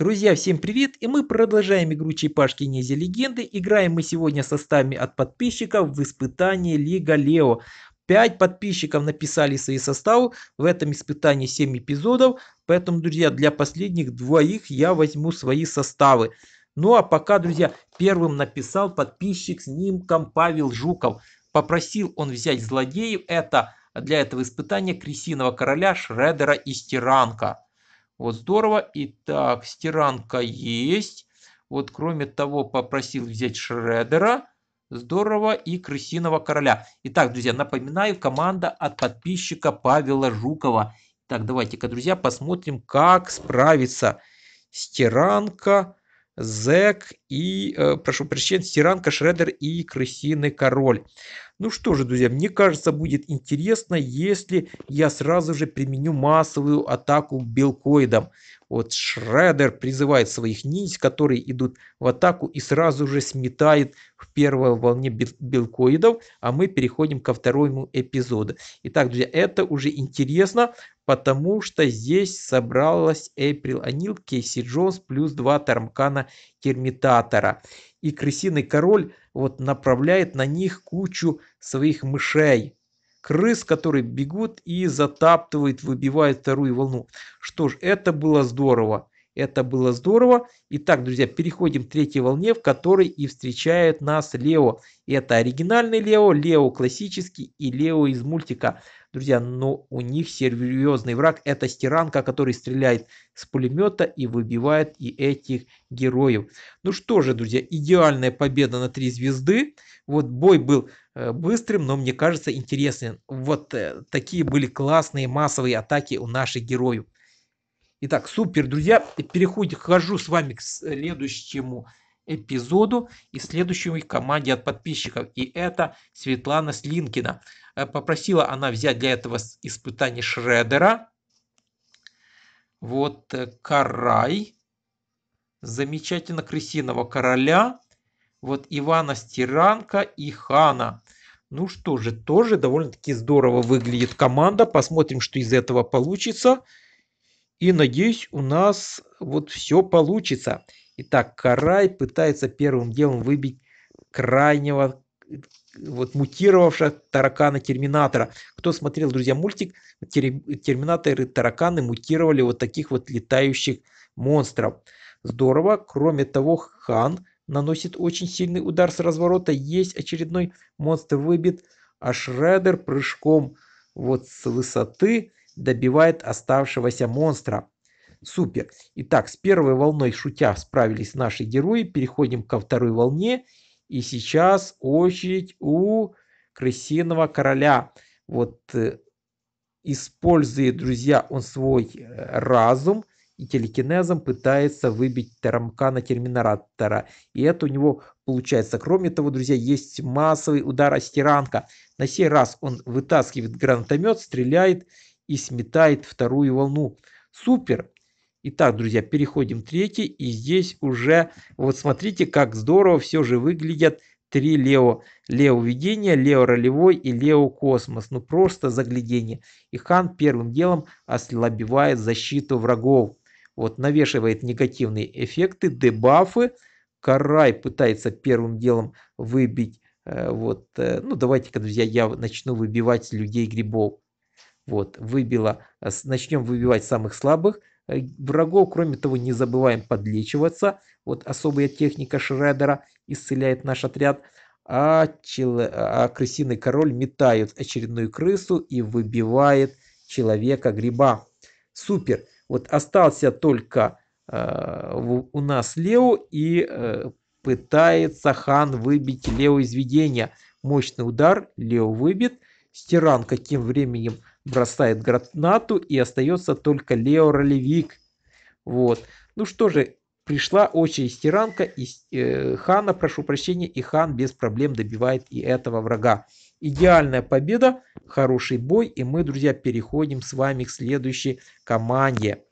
Друзья, всем привет! И мы продолжаем игру Черепашки Ниндзя Легенды. Играем мы сегодня со стами от подписчиков в испытании Лига Лео. 5 подписчиков написали свои составы. В этом испытании 7 эпизодов. Поэтому, друзья, для последних двоих я возьму свои составы. Ну а пока, друзья, первым написал подписчик с нимком Павел Жуков. Попросил он взять злодеев. Это для этого испытания Кресиного Короля, Шредера и Стиранка. Вот здорово. Итак, стиранка есть. Вот кроме того попросил взять Шредера. Здорово и крысиного короля. Итак, друзья, напоминаю, команда от подписчика Павела Жукова. Так, давайте-ка, друзья, посмотрим, как справится стиранка, Зек и, э, прошу прощения, стиранка, шредер и крысиный король. Ну что же, друзья, мне кажется, будет интересно, если я сразу же применю массовую атаку белкоидам. Вот Шредер призывает своих ниндзь, которые идут в атаку и сразу же сметает в первой волне белкоидов, а мы переходим ко второму эпизоду. Итак, друзья, это уже интересно, потому что здесь собралась Эйприл Анил, Кейси Джонс плюс два Тармкана Термитатора и крысиный король вот направляет на них кучу своих мышей. Крыс, которые бегут и затаптывают, выбивают вторую волну. Что ж, это было здорово. Это было здорово. Итак, друзья, переходим к третьей волне, в которой и встречает нас Лео. Это оригинальный Лео, Лео классический и Лео из мультика. Друзья, но у них серьезный враг. Это стиранка, который стреляет с пулемета и выбивает и этих героев. Ну что же, друзья, идеальная победа на 3 звезды. Вот бой был э, быстрым, но мне кажется интересным. Вот э, такие были классные массовые атаки у наших героев. Итак, супер, друзья, перехожу с вами к следующему эпизоду и следующему команде от подписчиков. И это Светлана Слинкина. Э, попросила она взять для этого испытание Шредера. Вот э, Карай. Замечательно крысиного короля. Вот Ивана Стиранка и Хана. Ну что же, тоже довольно-таки здорово выглядит команда. Посмотрим, что из этого получится. И надеюсь, у нас вот все получится. Итак, Карай пытается первым делом выбить крайнего вот мутировавшего таракана Терминатора. Кто смотрел, друзья, мультик, Терминаторы тараканы мутировали вот таких вот летающих монстров. Здорово. Кроме того, Хан наносит очень сильный удар с разворота. Есть очередной монстр выбит, а Шредер прыжком вот с высоты добивает оставшегося монстра. Супер. Итак, с первой волной шутя справились наши герои. Переходим ко второй волне. И сейчас очередь у крысиного короля. Вот э, используя, друзья, он свой э, разум и телекинезом пытается выбить на Терминатора. И это у него получается. Кроме того, друзья, есть массовый удар Астеранка. На сей раз он вытаскивает гранатомет, стреляет и сметает вторую волну. Супер! Итак, друзья, переходим в третий. И здесь уже, вот смотрите, как здорово все же выглядят три Лео. Лео видение, Лео ролевой и Лео космос. Ну просто заглядение. И Хан первым делом ослабевает защиту врагов. Вот навешивает негативные эффекты, дебафы. Карай пытается первым делом выбить. Э, вот, э, ну давайте-ка, друзья, я начну выбивать людей грибов. Вот, выбила, э, начнем выбивать самых слабых, Э, врагов. Кроме того, не забываем подлечиваться. Вот особая техника Шредера исцеляет наш отряд. А, чел... а, а крысиный король метает очередную крысу и выбивает человека гриба. Супер. Вот остался только э, у нас Лео и э, пытается хан выбить Лео из видения. Мощный удар, Лео выбит. Стиран каким временем бросает гранату и остается только Лео Ролевик. Вот. Ну что же, пришла очередь Стиранка и э, Хана, прошу прощения, и Хан без проблем добивает и этого врага. Идеальная победа, хороший бой, и мы, друзья, переходим с вами к следующей команде.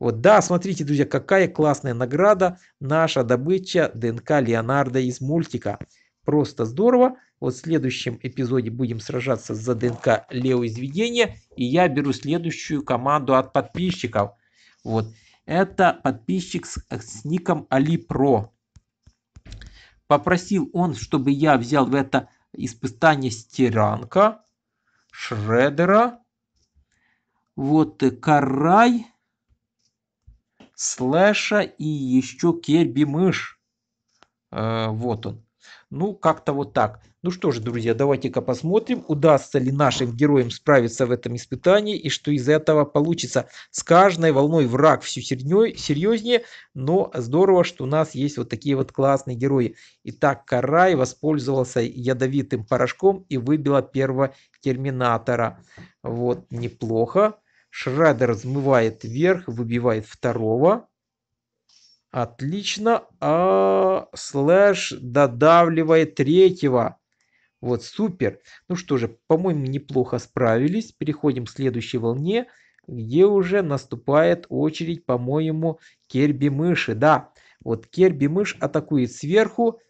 Вот, да, смотрите, друзья, какая классная награда, наша добыча ДНК Леонардо из мультика. Просто здорово. Вот в следующем эпизоде будем сражаться за ДНК Лео-изведения. И я беру следующую команду от подписчиков. Вот. Это подписчик с, э, с ником AliPro. Попросил он, чтобы я взял в это испытание стиранка, шредера, вот э, карай, слэша и еще керби мышь. Э, вот он. Ну, как-то вот так. Ну что же, друзья, давайте-ка посмотрим, удастся ли нашим героям справиться в этом испытании и что из этого получится. С каждой волной враг все серьезнее, но здорово, что у нас есть вот такие вот классные герои. Итак, Карай воспользовался ядовитым порошком и выбила первого терминатора. Вот, неплохо. Шредер взмывает вверх, выбивает второго. Отлично. А, слэш додавливает третьего. Вот, супер. Ну что же, по-моему, неплохо справились. Переходим к следующей волне, где уже наступает очередь, по-моему, Керби мыши. Да, вот Керби мышь атакует сверху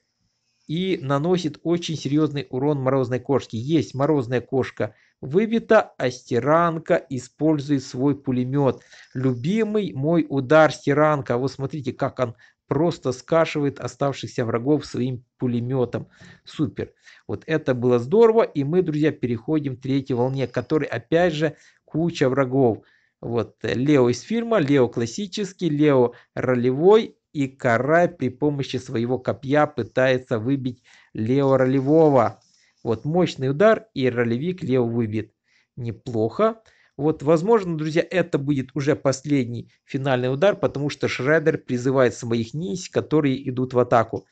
и наносит очень серьезный урон морозной кошке. Есть морозная кошка выбита, Астеранка использует свой пулемет. Любимый мой удар Стеранка. А вот смотрите, как он просто скашивает оставшихся врагов своим пулеметом. Супер. Вот это было здорово. И мы, друзья, переходим к третьей волне, которой опять же куча врагов. Вот э, Лео из фильма, Лео классический, Лео ролевой и Карай при помощи своего копья пытается выбить Лео ролевого. Вот мощный удар и ролевик лево выбит. Неплохо. Вот, возможно, друзья, это будет уже последний финальный удар, потому что Шредер призывает своих ниндзь, которые идут в атаку.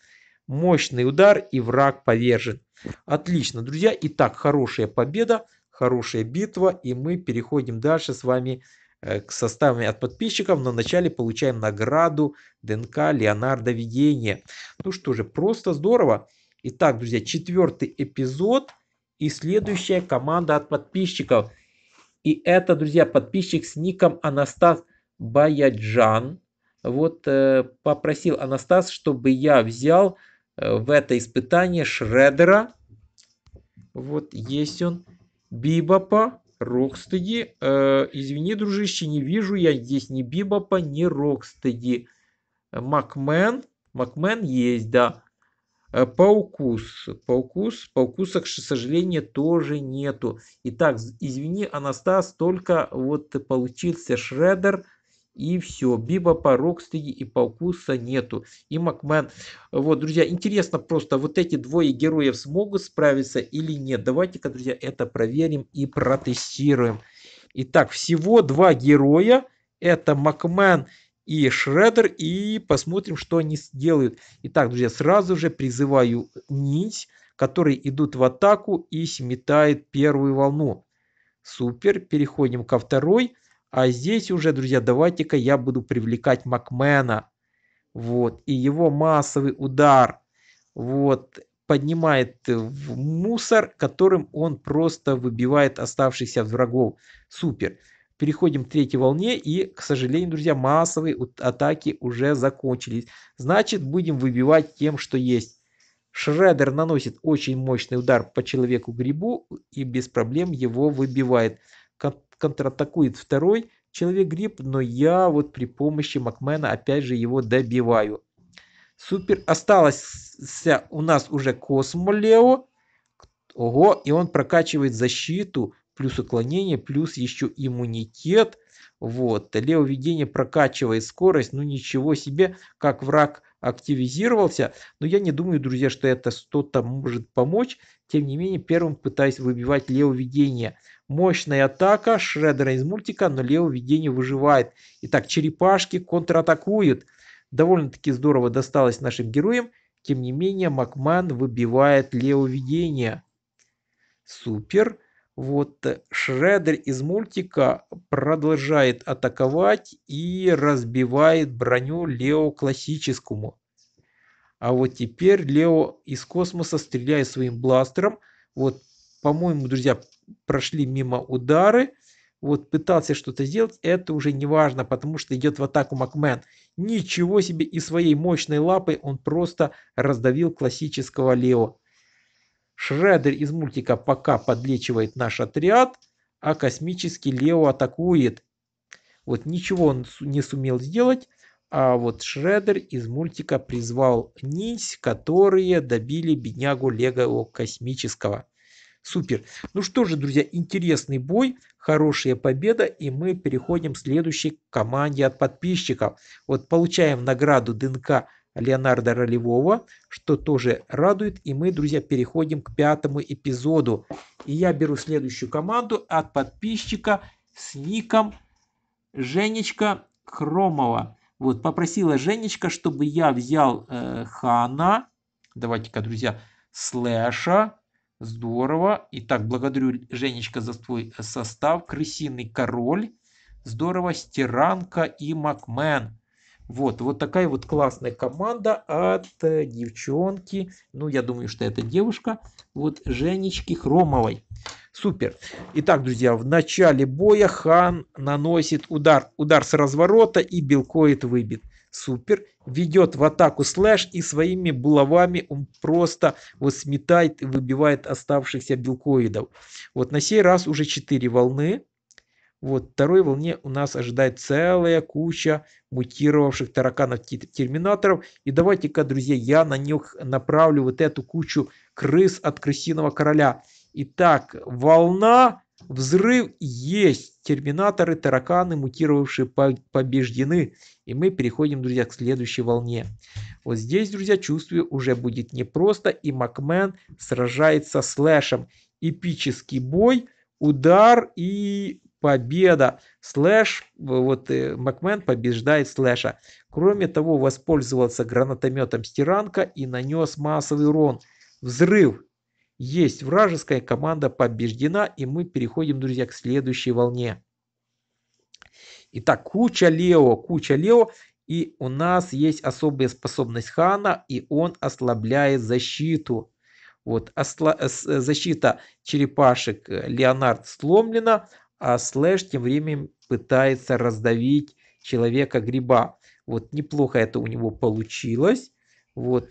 Мощный удар и враг повержен. Отлично, друзья. Итак, хорошая победа, хорошая битва. И мы переходим дальше с вами э, к составам от подписчиков, но вначале получаем награду ДНК Леонардо Видения. Ну что же, просто здорово. Итак, друзья, четвертый эпизод и следующая команда от подписчиков. И это, друзья, подписчик с ником Анастас Баяджан. Вот э, попросил Анастас, чтобы я взял э, в это испытание Шредера. Вот есть он. Бибопа, Рокстеди. Э, извини, дружище, не вижу я здесь ни Бибопа, ни Рокстеди. Макмен. Макмен есть, да. Э, Паукус. Паукус. Паукуса, к сожалению, тоже нету. Итак, извини, Анастас, только вот получился Шредер. И все. Биба по Рокстеди и Паукуса нету. И Макмен. Вот, друзья, интересно просто, вот эти двое героев смогут справиться или нет. Давайте-ка, друзья, это проверим и протестируем. Итак, всего два героя. Это Макмен и шредер, и посмотрим, что они сделают. Итак, друзья, сразу же призываю нить, которые идут в атаку и сметает первую волну. Супер, переходим ко второй. А здесь уже, друзья, давайте-ка я буду привлекать Макмена. Вот, и его массовый удар. Вот, поднимает в мусор, которым он просто выбивает оставшихся врагов. Супер переходим к третьей волне и, к сожалению, друзья, массовые атаки уже закончились. Значит, будем выбивать тем, что есть. Шредер наносит очень мощный удар по человеку-грибу и без проблем его выбивает. Контратакует второй человек-гриб, но я вот при помощи Макмена опять же его добиваю. Супер. Осталось у нас уже Космо Лео. Ого, и он прокачивает защиту плюс уклонение, плюс еще иммунитет. Вот. Леоведение прокачивает скорость. Ну ничего себе, как враг активизировался. Но я не думаю, друзья, что это что-то может помочь. Тем не менее, первым пытаюсь выбивать левоведение. Мощная атака Шредера из мультика, но левоведение выживает. Итак, черепашки контратакуют. Довольно-таки здорово досталось нашим героям. Тем не менее, Макман выбивает левоведение. Супер. Вот э, Шредер из мультика продолжает атаковать и разбивает броню Лео классическому. А вот теперь Лео из космоса стреляет своим бластером. Вот, по-моему, друзья, прошли мимо удары. Вот пытался что-то сделать, это уже не важно, потому что идет в атаку Макмен. Ничего себе, и своей мощной лапой он просто раздавил классического Лео. Шредер из мультика пока подлечивает наш отряд, а космический Лео атакует. Вот ничего он не сумел сделать, а вот Шредер из мультика призвал ниндзь, которые добили беднягу Лего космического. Супер. Ну что же, друзья, интересный бой, хорошая победа, и мы переходим к следующей команде от подписчиков. Вот получаем награду ДНК Леонардо Ролевого, что тоже радует. И мы, друзья, переходим к пятому эпизоду. И я беру следующую команду от подписчика с ником Женечка Хромова. Вот, попросила Женечка, чтобы я взял э, Хана. Давайте-ка, друзья, Слэша. Здорово. Итак, благодарю, Женечка, за твой э, состав. Крысиный король. Здорово. Стиранка и Макмен. Вот, вот такая вот классная команда от э, девчонки, ну, я думаю, что это девушка, вот Женечки Хромовой. Супер. Итак, друзья, в начале боя Хан наносит удар. Удар с разворота и Белкоид выбит. Супер. Ведет в атаку Слэш и своими булавами он просто вот сметает и выбивает оставшихся белкоидов. Вот на сей раз уже 4 волны. Вот, второй волне у нас ожидает целая куча мутировавших тараканов-терминаторов. И давайте-ка, друзья, я на них направлю вот эту кучу крыс от крысиного короля. Итак, волна, взрыв есть. Терминаторы, тараканы, мутировавшие, побеждены. И мы переходим, друзья, к следующей волне. Вот здесь, друзья, чувствую, уже будет непросто. И Макмен сражается с Лэшем. Эпический бой. Удар и победа. Слэш, вот э, Макмен побеждает Слэша. Кроме того, воспользовался гранатометом Стиранка и нанес массовый урон. Взрыв. Есть вражеская команда побеждена, и мы переходим, друзья, к следующей волне. Итак, куча Лео, куча Лео. И у нас есть особая способность Хана, и он ослабляет защиту. Вот осла защита черепашек э, Леонард сломлена, а слэш тем временем пытается раздавить человека гриба. Вот неплохо это у него получилось. Вот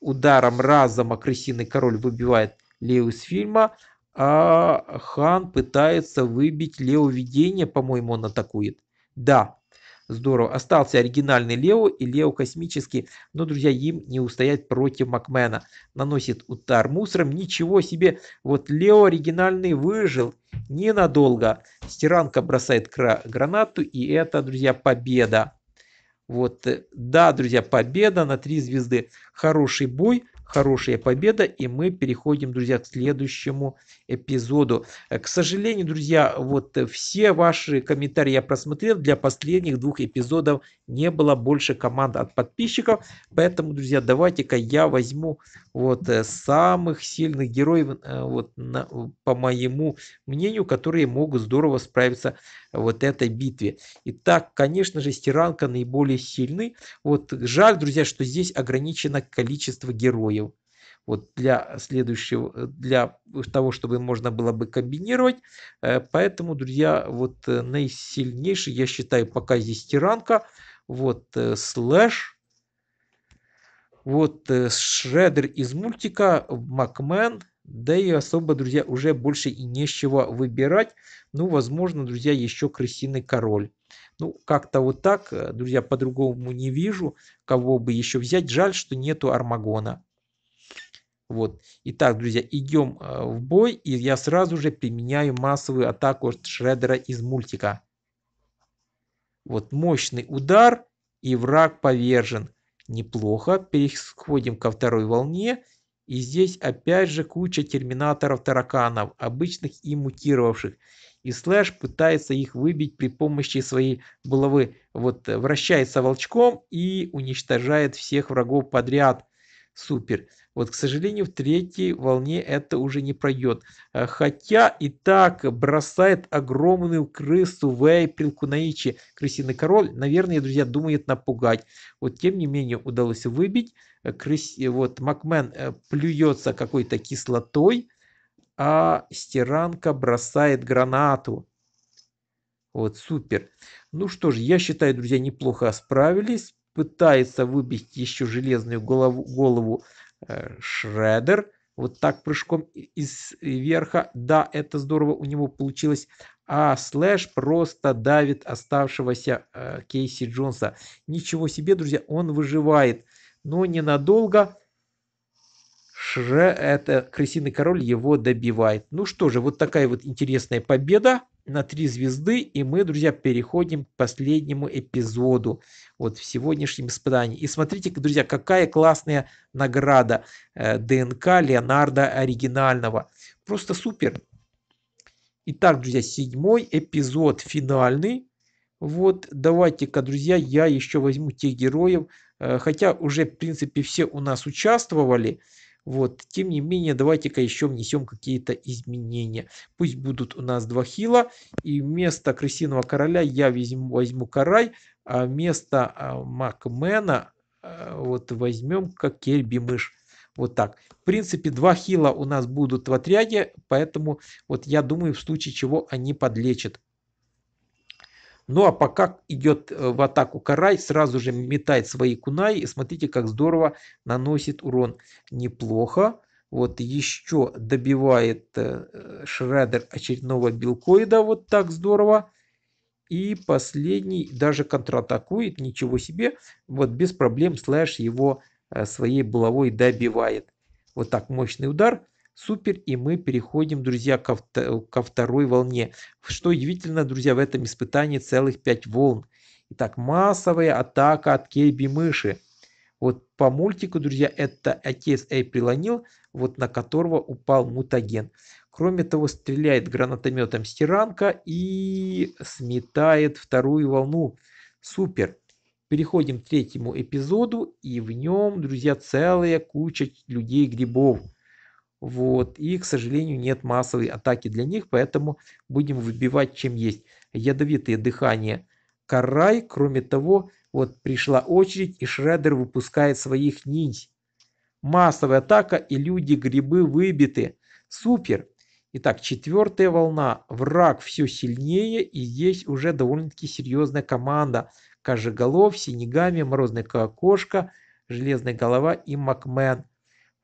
ударом разом крысиный король выбивает Лео из фильма, а Хан пытается выбить Лео видение, по-моему, он атакует. Да, Здорово. Остался оригинальный Лео и Лео космический, но, друзья, им не устоять против Макмена. Наносит удар мусором. Ничего себе! Вот Лео оригинальный выжил ненадолго. Стиранка бросает гранату, и это, друзья, победа. Вот, э, да, друзья, победа на три звезды. Хороший бой хорошая победа. И мы переходим, друзья, к следующему эпизоду. Э, к сожалению, друзья, вот э, все ваши комментарии я просмотрел. Для последних двух эпизодов не было больше команд от подписчиков. Поэтому, друзья, давайте-ка я возьму вот э, самых сильных героев вот на, по моему мнению, которые могут здорово справиться вот этой битве. Итак, конечно же, стиранка наиболее сильный. Вот жаль, друзья, что здесь ограничено количество героев вот для следующего, э, для того, чтобы можно было бы комбинировать. Э, поэтому, друзья, вот э, наисильнейший, я считаю, пока здесь тиранка, вот слэш, вот шредер из мультика, Макмен, да и особо, друзья, уже больше и нечего выбирать. Ну, возможно, друзья, еще крысиный король. Ну, как-то вот так, друзья, по-другому не вижу, кого бы еще взять. Жаль, что нету Армагона. Вот. Итак, друзья, идем э, в бой, и я сразу же применяю массовую атаку Шредера из мультика. Вот мощный удар, и враг повержен. Неплохо. Переходим ко второй волне. И здесь опять же куча терминаторов-тараканов, обычных и мутировавших. И Слэш пытается их выбить при помощи своей булавы. Вот э, вращается волчком и уничтожает всех врагов подряд. Супер. Вот, к сожалению, в третьей волне это уже не пройдет. Э, хотя и так бросает огромную крысу Вэй Прилкунаичи. Крысиный король, наверное, друзья, думает напугать. Вот, тем не менее, удалось выбить. Э, Крыс... Э, вот, Макмен плюется какой-то кислотой, а стиранка бросает гранату. Вот, супер. Ну что ж, я считаю, друзья, неплохо справились. Пытается выбить еще железную голову, голову Э, Шредер. Вот так прыжком из верха. Да, это здорово у него получилось. А Слэш просто давит оставшегося э, Кейси Джонса. Ничего себе, друзья, он выживает. Но ненадолго Шре, это крысиный король его добивает. Ну что же, вот такая вот интересная победа на три звезды. И мы, друзья, переходим к последнему эпизоду вот в сегодняшнем испытании. И смотрите, друзья, какая классная награда э, ДНК Леонардо Оригинального. Просто супер. Итак, друзья, седьмой эпизод финальный. Вот, давайте-ка, друзья, я еще возьму тех героев. Э, хотя уже, в принципе, все у нас участвовали. Вот, тем не менее, давайте-ка еще внесем какие-то изменения. Пусть будут у нас два хила, и вместо крысиного короля я возьму, возьму карай, а вместо а, макмена а, вот возьмем как кельби-мышь. Вот так. В принципе, два хила у нас будут в отряде, поэтому вот я думаю, в случае чего они подлечат. Ну а пока идет э, в атаку Карай, сразу же метает свои кунай. И смотрите, как здорово наносит урон. Неплохо. Вот еще добивает э, Шредер очередного билкоида. Вот так здорово. И последний даже контратакует. Ничего себе. Вот без проблем слэш его э, своей булавой добивает. Вот так мощный удар. Супер, и мы переходим, друзья, ко, ко второй волне. Что удивительно, друзья, в этом испытании целых 5 волн. Итак, массовая атака от Кейби мыши. Вот по мультику, друзья, это отец прилонил, вот на которого упал мутаген. Кроме того, стреляет гранатометом стиранка и сметает вторую волну. Супер. Переходим к третьему эпизоду, и в нем, друзья, целая куча людей-грибов. Вот. И, к сожалению, нет массовой атаки для них, поэтому будем выбивать чем есть. Ядовитое дыхание Карай. Кроме того, вот пришла очередь, и Шредер выпускает своих ниндзь. Массовая атака, и люди-грибы выбиты. Супер! Итак, четвертая волна. Враг все сильнее, и здесь уже довольно-таки серьезная команда. Кожеголов, Синегами, Морозная Кокошка, Железная Голова и Макмен.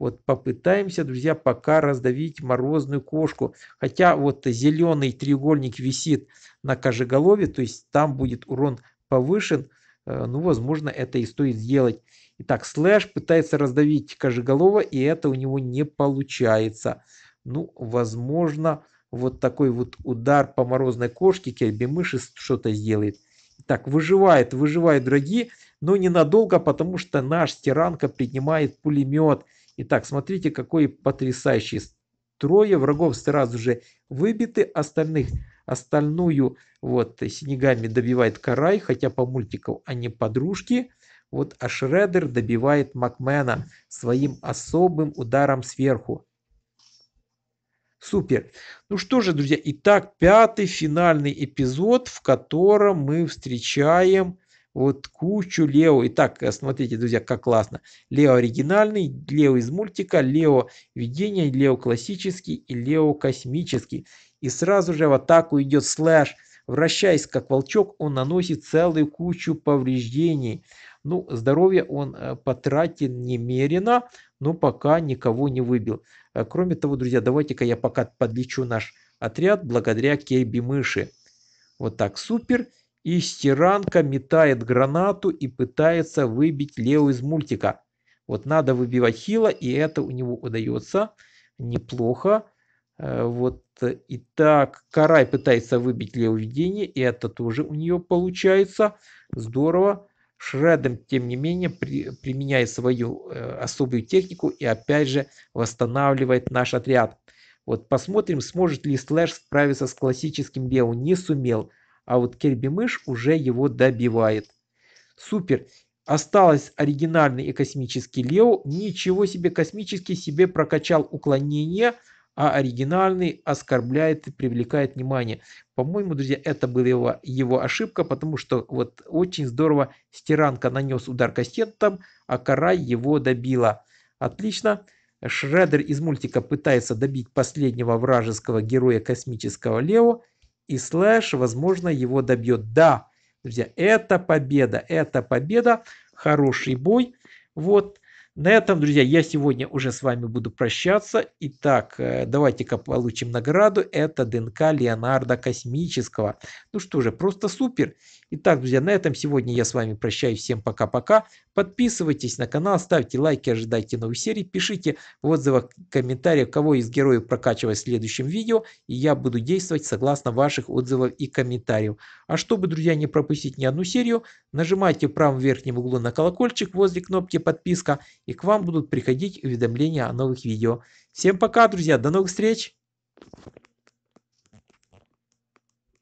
Вот попытаемся, друзья, пока раздавить морозную кошку. Хотя вот зеленый треугольник висит на кожеголове, то есть там будет урон повышен. Э, ну, возможно, это и стоит сделать. Итак, слэш пытается раздавить кожеголова, и это у него не получается. Ну, возможно, вот такой вот удар по морозной кошке Кельби мыши что-то сделает. Итак, выживает, выживает, дорогие, но ненадолго, потому что наш тиранка принимает пулемет. Итак, смотрите, какой потрясающий. Трое врагов сразу же выбиты, остальных остальную вот Синегами добивает Карай, хотя по мультикам они подружки. Вот, а Шредер добивает Макмена своим особым ударом сверху. Супер. Ну что же, друзья, итак, пятый финальный эпизод, в котором мы встречаем вот кучу Лео. Итак, э, смотрите, друзья, как классно. Лео оригинальный, Лео из мультика, Лео видение, Лео классический и Лео космический. И сразу же в атаку идет слэш. Вращаясь как волчок, он наносит целую кучу повреждений. Ну, здоровье он э, потратил немерено, но пока никого не выбил. Э, кроме того, друзья, давайте-ка я пока подлечу наш отряд благодаря Кейби мыши. Вот так, супер. Супер. И стиранка метает гранату и пытается выбить Лео из мультика. Вот надо выбивать Хила, и это у него удается неплохо. Э, вот э, и так Карай пытается выбить Лео видение, и это тоже у нее получается. Здорово. Шредом, тем не менее, при, применяет свою э, особую технику и опять же восстанавливает наш отряд. Вот посмотрим, сможет ли Слэш справиться с классическим Лео. Не сумел а вот Кельби Мышь уже его добивает. Супер! Осталось оригинальный и космический Лео. Ничего себе, космический себе прокачал уклонение, а оригинальный оскорбляет и привлекает внимание. По-моему, друзья, это была его, его ошибка, потому что вот очень здорово стиранка нанес удар кастетом, а кора его добила. Отлично. Шредер из мультика пытается добить последнего вражеского героя космического Лео и слэш, возможно, его добьет. Да, друзья, это победа, это победа, хороший бой. Вот, на этом, друзья, я сегодня уже с вами буду прощаться. Итак, э, давайте-ка получим награду. Это ДНК Леонардо Космического. Ну что же, просто супер. Итак, друзья, на этом сегодня я с вами прощаюсь. Всем пока-пока. Подписывайтесь на канал, ставьте лайки, ожидайте новых серий. Пишите в отзывах, комментариях, кого из героев прокачивать в следующем видео. И я буду действовать согласно ваших отзывов и комментариев. А чтобы, друзья, не пропустить ни одну серию, нажимайте в правом верхнем углу на колокольчик возле кнопки подписка. И к вам будут приходить уведомления о новых видео. Всем пока, друзья. До новых встреч.